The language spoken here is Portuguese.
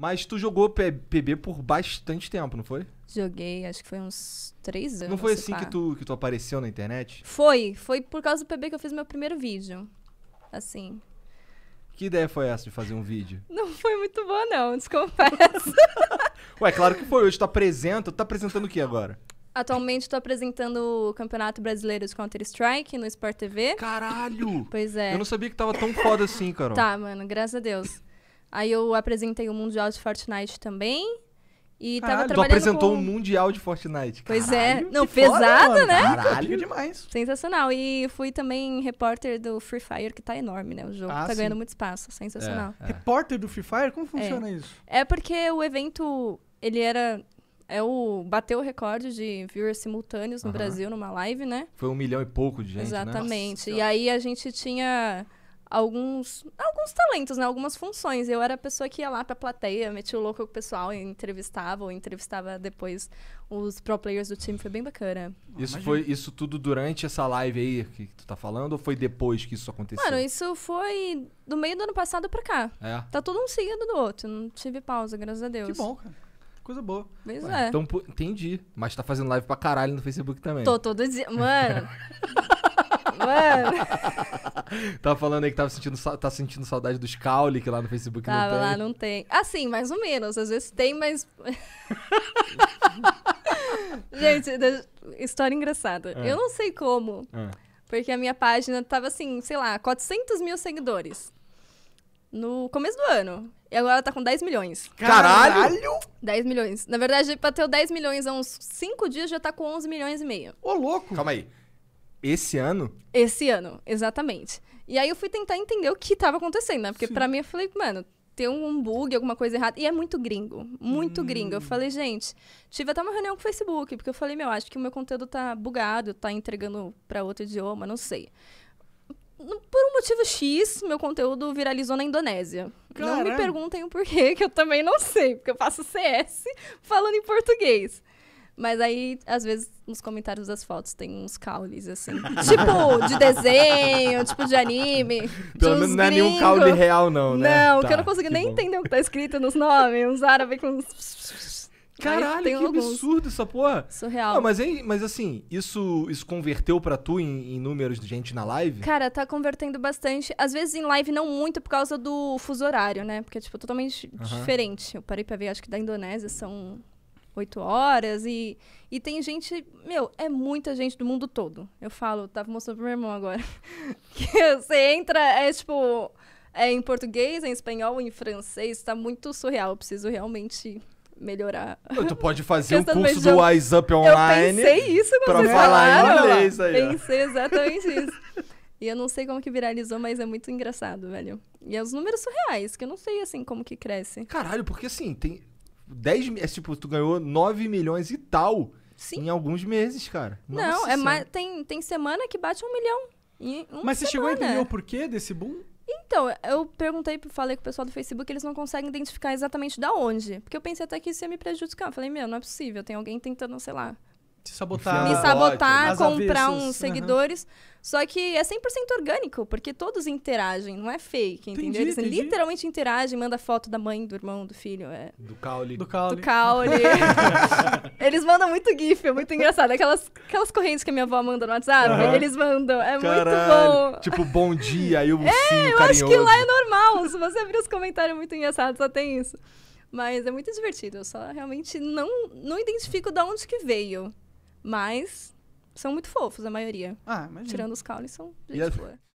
Mas tu jogou PB por bastante tempo, não foi? Joguei, acho que foi uns três anos. Não foi assim que tu, que tu apareceu na internet? Foi, foi por causa do PB que eu fiz meu primeiro vídeo. Assim. Que ideia foi essa de fazer um vídeo? Não foi muito boa, não, desconfesso. Ué, claro que foi. Hoje tu apresenta. Tu tá apresentando o que agora? Atualmente tô apresentando o Campeonato Brasileiro de Counter-Strike no Sport TV. Caralho! Pois é. Eu não sabia que tava tão foda assim, Carol. Tá, mano, graças a Deus. Aí eu apresentei o Mundial de Fortnite também. E Caralho, tava trabalhando. Tu apresentou com... um Mundial de Fortnite. Pois é. Caralho, é. Não, pesada, foda, né? Caralho, demais. Sensacional. E fui também repórter do Free Fire, que tá enorme, né? O jogo ah, tá sim. ganhando muito espaço. Sensacional. É, é. Repórter do Free Fire? Como funciona é. isso? É porque o evento, ele era é o bateu o recorde de viewers simultâneos no Brasil numa live, né? Foi um milhão e pouco de gente, né? Exatamente. Né? e aí a gente tinha alguns, alguns talentos, né? Algumas funções. Eu era a pessoa que ia lá pra plateia, metia o louco com o pessoal, entrevistava, ou entrevistava depois os pro players do time. Foi bem bacana. Isso Imagina. foi isso tudo durante essa live aí que tu tá falando, ou foi depois que isso aconteceu? Mano, isso foi do meio do ano passado pra cá. É. Tá tudo um seguido do outro. Não tive pausa, graças a Deus. Que bom, cara. Coisa boa. Pois Ué, é. Então, entendi. Mas tá fazendo live pra caralho no Facebook também. Tô todo dia. Mano. Mano. tava falando aí que tava sentindo, tá sentindo saudade dos que lá no Facebook. Tava não lá, não tem. Assim, mais ou menos. Às vezes tem, mas. Gente, história engraçada. É. Eu não sei como. É. Porque a minha página tava assim, sei lá, 400 mil seguidores. No começo do ano. E agora tá com 10 milhões. Caralho! 10 milhões. Na verdade, ter 10 milhões há uns 5 dias, já tá com 11 milhões e meio. Ô, louco! Calma aí. Esse ano? Esse ano, exatamente. E aí eu fui tentar entender o que estava acontecendo, né? Porque para mim eu falei, mano, tem um bug, alguma coisa errada. E é muito gringo, muito hum. gringo. Eu hum. falei, gente, tive até uma reunião com o Facebook, porque eu falei, meu, acho que o meu conteúdo tá bugado, tá entregando para outro idioma, não sei. Por um motivo X, meu conteúdo viralizou na Indonésia. Caramba. Não me perguntem o porquê, que eu também não sei, porque eu faço CS falando em português. Mas aí, às vezes, nos comentários das fotos tem uns caules, assim. tipo, de desenho, tipo de anime. Pelo menos não é nenhum caule real, não, né? Não, tá, que eu não tá, consigo nem bom. entender o que tá escrito nos nomes. Uns árabes com uns. Caralho, que alguns. absurdo essa porra. Surreal. Não, mas, hein, mas assim, isso isso converteu para tu em, em, números de gente na live? Cara, tá convertendo bastante. Às vezes em live não muito por causa do fuso horário, né? Porque é, tipo, totalmente uh -huh. diferente. Eu parei pra ver, acho que da Indonésia são 8 horas. E, e tem gente, meu, é muita gente do mundo todo. Eu falo, tava mostrando pro meu irmão agora. que você entra, é tipo, é em português, é em espanhol, em francês, tá muito surreal. Eu preciso realmente melhorar. Tu pode fazer o curso do Wise Up Online. Eu pensei isso quando pra falar inglês aí. Pensei exatamente isso. E eu não sei como que viralizou, mas é muito engraçado, velho. E é os números surreais, que eu não sei, assim, como que cresce. Caralho, porque assim, tem... 10 é, tipo, tu ganhou 9 milhões e tal Sim. em alguns meses, cara. Nossa não, é mais, tem, tem semana que bate um milhão. Mas você semana. chegou a entender o porquê desse boom? Então, eu perguntei, falei com o pessoal do Facebook, eles não conseguem identificar exatamente da onde. Porque eu pensei até que isso ia me prejudicar. Eu falei, meu, não é possível, tem alguém tentando, sei lá, te sabotar. Me sabotar, né? comprar uns seguidores. Uhum. Só que é 100% orgânico, porque todos interagem, não é fake, entendi, entendeu? Eles entendi. literalmente interagem, manda foto da mãe, do irmão, do filho. É... Do caule. Do caule. Do caule. eles mandam muito gif, é muito engraçado. Aquelas, aquelas correntes que a minha avó manda no WhatsApp, uhum. eles mandam, é Caralho. muito bom. Tipo, bom dia, aí o É, eu carinhoso. acho que lá é normal, se você abrir os comentários, é muito engraçado, só tem isso. Mas é muito divertido, eu só realmente não, não identifico de onde que veio. Mas são muito fofos, a maioria. Ah, imagina. Tirando os caules, são gente e boa.